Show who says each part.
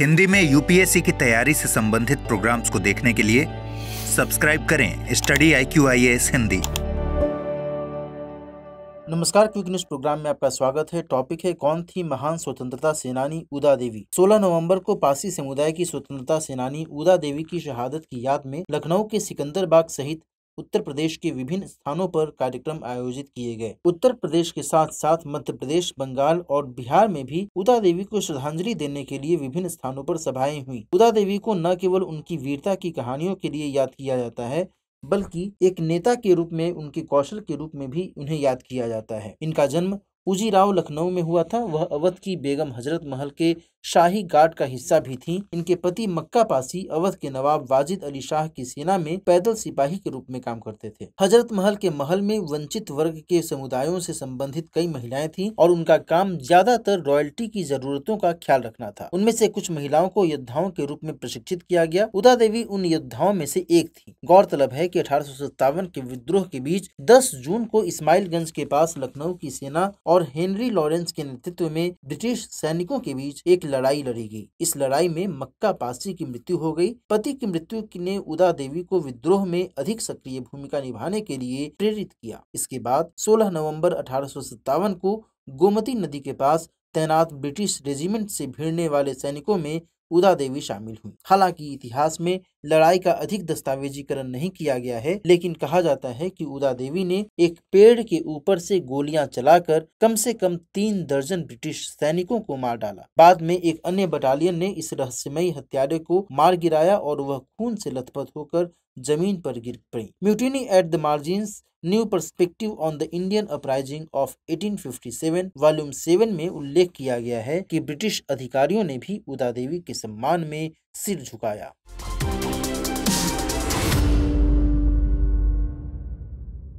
Speaker 1: हिंदी में यूपीएससी की तैयारी से संबंधित प्रोग्राम्स को देखने के लिए सब्सक्राइब करें study I Q I S Hindi नमस्कार क्विक न्यूज प्रोग्राम में आपका स्वागत है टॉपिक है कौन थी महान स्वतंत्रता सेनानी उदा देवी 16 नवंबर को पासी समुदाय की स्वतंत्रता सेनानी उदा देवी की शहादत की याद में लखनऊ के सिकंदर बाग सहित उत्तर प्रदेश के विभिन्न स्थानों पर कार्यक्रम आयोजित किए गए उत्तर प्रदेश के साथ साथ मध्य प्रदेश बंगाल और बिहार में भी उदा देवी को श्रद्धांजलि देने के लिए विभिन्न स्थानों पर सभाएं हुई उदा देवी को न केवल उनकी वीरता की कहानियों के लिए याद किया जाता है बल्कि एक नेता के रूप में उनके कौशल के रूप में भी उन्हें याद किया जाता है इनका जन्म उजी राव लखनऊ में हुआ था वह अवध की बेगम हजरत महल के शाही गार्ड का हिस्सा भी थी इनके पति मक्का पासी अवध के नवाब वाजिद अली शाह की सेना में पैदल सिपाही के रूप में काम करते थे हजरत महल के महल में वंचित वर्ग के समुदायों से संबंधित कई महिलाएं थीं और उनका काम ज्यादातर रॉयल्टी की जरूरतों का ख्याल रखना था उनमें से कुछ महिलाओं को योद्धाओं के रूप में प्रशिक्षित किया गया उदा देवी उन योद्धाओं में से एक थी गौरतलब है की अठारह के विद्रोह के बीच दस जून को इस्माइलगंज के पास लखनऊ की सेना और हेनरी लॉरेंस के नेतृत्व में ब्रिटिश सैनिकों के बीच एक लड़ाई लड़ी गई इस लड़ाई में मक्का पासी की मृत्यु हो गई पति की मृत्यु ने उदा देवी को विद्रोह में अधिक सक्रिय भूमिका निभाने के लिए प्रेरित किया इसके बाद 16 नवंबर अठारह को गोमती नदी के पास तैनात ब्रिटिश रेजिमेंट से भिड़ने वाले सैनिकों में उदा देवी शामिल हुई हालांकि इतिहास में लड़ाई का अधिक दस्तावेजीकरण नहीं किया गया है लेकिन कहा जाता है कि उदा देवी ने एक पेड़ के ऊपर से गोलियां चलाकर कम से कम तीन दर्जन ब्रिटिश सैनिकों को मार डाला बाद में एक अन्य बटालियन ने इस रहस्यमयी हत्यारे को मार गिराया और वह खून से लथपथ होकर जमीन पर गिर पड़ी mutiny at the margin new perspective on the Indian uprising of 1857 volume 7 में उल्लेख किया गया है कि ब्रिटिश अधिकारियों ने भी उदा देवी के सम्मान में सिर झुकाया